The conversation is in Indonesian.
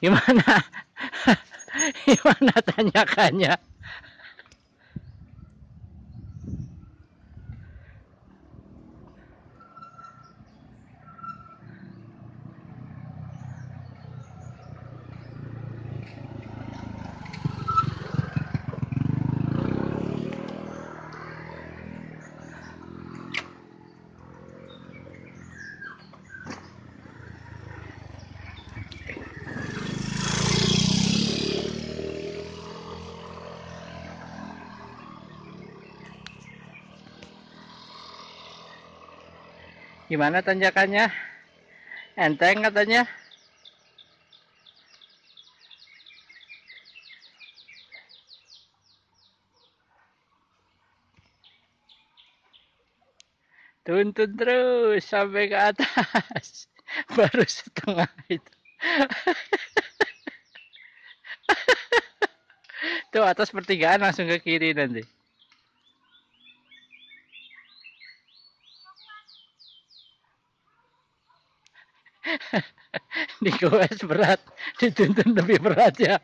gimana gimana tanyakannya Gimana tanjakannya? Enteng katanya. tuntun terus sampai ke atas baru setengah itu tuh atas pertigaan langsung ke kiri nanti di kelas berat, dituntun lebih berat ya.